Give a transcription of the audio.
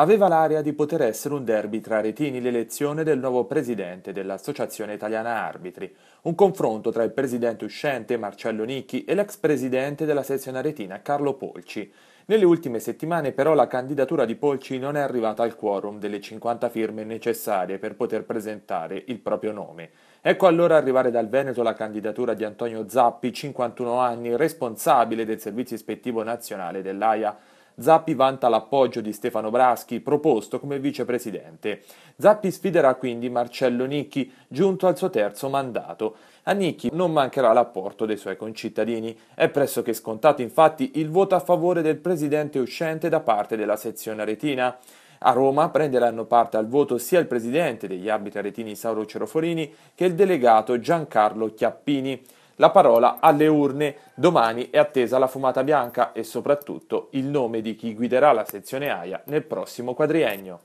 aveva l'aria di poter essere un derby tra retini l'elezione del nuovo presidente dell'Associazione Italiana Arbitri, un confronto tra il presidente uscente Marcello Nicchi e l'ex presidente della sezione aretina Carlo Polci. Nelle ultime settimane però la candidatura di Polci non è arrivata al quorum delle 50 firme necessarie per poter presentare il proprio nome. Ecco allora arrivare dal Veneto la candidatura di Antonio Zappi, 51 anni, responsabile del servizio ispettivo nazionale dell'AIA Zappi vanta l'appoggio di Stefano Braschi, proposto come vicepresidente. Zappi sfiderà quindi Marcello Nicchi, giunto al suo terzo mandato. A Nicchi non mancherà l'apporto dei suoi concittadini. È pressoché scontato infatti il voto a favore del presidente uscente da parte della sezione aretina. A Roma prenderanno parte al voto sia il presidente degli arbitri aretini Sauro Ceroforini che il delegato Giancarlo Chiappini. La parola alle urne. Domani è attesa la fumata bianca e soprattutto il nome di chi guiderà la sezione AIA nel prossimo quadriennio.